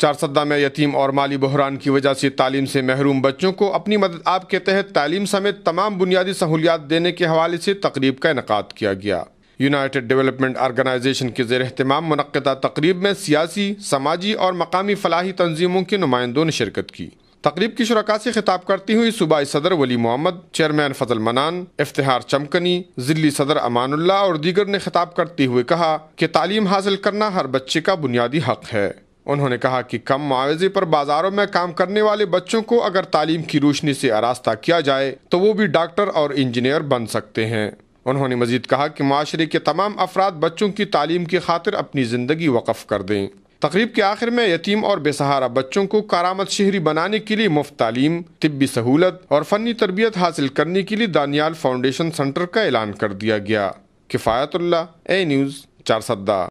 चारसदा में यतीम और माली बहरान की वजह से तालीम से महरूम बच्चों को अपनी मदद आप के तहत तालीम समेत तमाम बुनियादी सहूलियात देने के हवाले से तकरीब का इनका किया गया यूनाइटेड डेवलपमेंट आर्गनाइजेशन के जेर अहतमाम मनदा तकरीब में सियासी समाजी और मकामी फलाही तनजीमों के नुमाइंदों ने शिरकत की तकरीब की शुरा से खिताब करती हुई सूबाई सदर वली मोहम्मद चेयरमैन फजल मनान इफ्तार चमकनी जिली सदर अमानुल्ला और दीगर ने खिताब करते हुए कहा कि तालीम हासिल करना हर बच्चे का बुनियादी हक है उन्होंने कहा कि कम मुआवजे पर बाजारों में काम करने वाले बच्चों को अगर तालीम की रोशनी से आरास्ता किया जाए तो वो भी डॉक्टर और इंजीनियर बन सकते हैं उन्होंने मजीद कहा कि माशरे के तमाम अफराद बच्चों की तालीम की खातिर अपनी ज़िंदगी वक़ कर दें तकरीब के आखिर में यतीम और बेसहारा बच्चों को कारामद शहरी बनाने के लिए मुफ्त तालीम तबी सहूलत और फ़नी तरबियत हासिल करने के लिए दानियाल फाउंडेशन सेंटर का ऐलान कर दिया गया किफ़ायतुल्ला ए न्यूज़ चार सद्दा